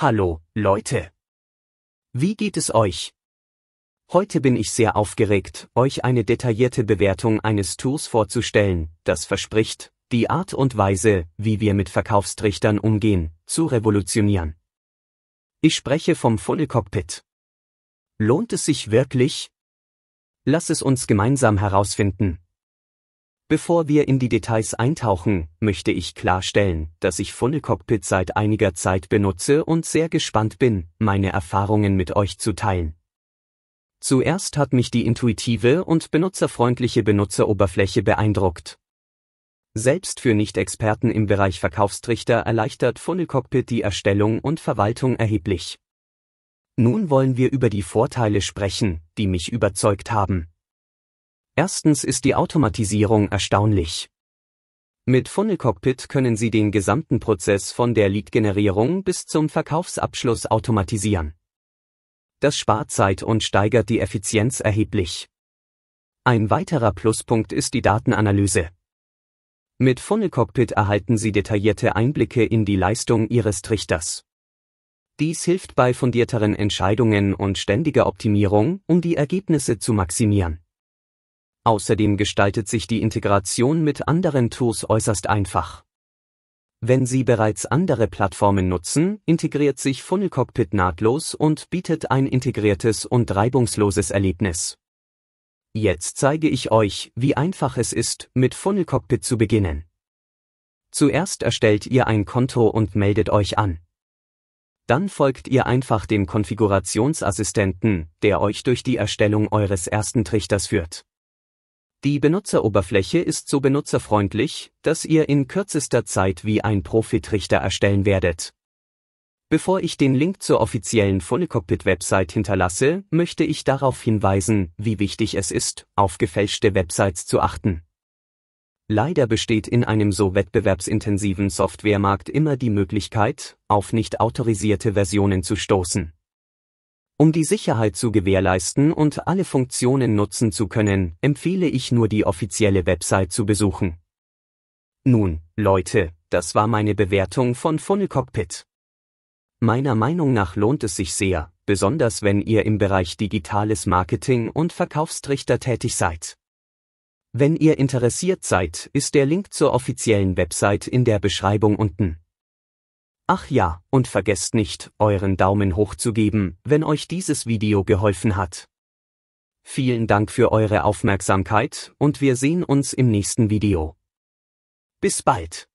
Hallo, Leute. Wie geht es euch? Heute bin ich sehr aufgeregt, euch eine detaillierte Bewertung eines Tours vorzustellen, das verspricht, die Art und Weise, wie wir mit Verkaufstrichtern umgehen, zu revolutionieren. Ich spreche vom Funnel Cockpit. Lohnt es sich wirklich? Lass es uns gemeinsam herausfinden. Bevor wir in die Details eintauchen, möchte ich klarstellen, dass ich Funnel Cockpit seit einiger Zeit benutze und sehr gespannt bin, meine Erfahrungen mit euch zu teilen. Zuerst hat mich die intuitive und benutzerfreundliche Benutzeroberfläche beeindruckt. Selbst für Nicht-Experten im Bereich Verkaufstrichter erleichtert Funnel Cockpit die Erstellung und Verwaltung erheblich. Nun wollen wir über die Vorteile sprechen, die mich überzeugt haben. Erstens ist die Automatisierung erstaunlich. Mit Funnel Cockpit können Sie den gesamten Prozess von der Lead-Generierung bis zum Verkaufsabschluss automatisieren. Das spart Zeit und steigert die Effizienz erheblich. Ein weiterer Pluspunkt ist die Datenanalyse. Mit Funnel Cockpit erhalten Sie detaillierte Einblicke in die Leistung Ihres Trichters. Dies hilft bei fundierteren Entscheidungen und ständiger Optimierung, um die Ergebnisse zu maximieren. Außerdem gestaltet sich die Integration mit anderen Tools äußerst einfach. Wenn Sie bereits andere Plattformen nutzen, integriert sich Funnel Cockpit nahtlos und bietet ein integriertes und reibungsloses Erlebnis. Jetzt zeige ich euch, wie einfach es ist, mit Funnel Cockpit zu beginnen. Zuerst erstellt ihr ein Konto und meldet euch an. Dann folgt ihr einfach dem Konfigurationsassistenten, der euch durch die Erstellung eures ersten Trichters führt. Die Benutzeroberfläche ist so benutzerfreundlich, dass ihr in kürzester Zeit wie ein Profitrichter erstellen werdet. Bevor ich den Link zur offiziellen Funnelcockpit-Website hinterlasse, möchte ich darauf hinweisen, wie wichtig es ist, auf gefälschte Websites zu achten. Leider besteht in einem so wettbewerbsintensiven Softwaremarkt immer die Möglichkeit, auf nicht autorisierte Versionen zu stoßen. Um die Sicherheit zu gewährleisten und alle Funktionen nutzen zu können, empfehle ich nur die offizielle Website zu besuchen. Nun, Leute, das war meine Bewertung von Funnel Cockpit. Meiner Meinung nach lohnt es sich sehr, besonders wenn ihr im Bereich digitales Marketing und Verkaufstrichter tätig seid. Wenn ihr interessiert seid, ist der Link zur offiziellen Website in der Beschreibung unten. Ach ja, und vergesst nicht, euren Daumen hoch zu geben, wenn euch dieses Video geholfen hat. Vielen Dank für eure Aufmerksamkeit und wir sehen uns im nächsten Video. Bis bald.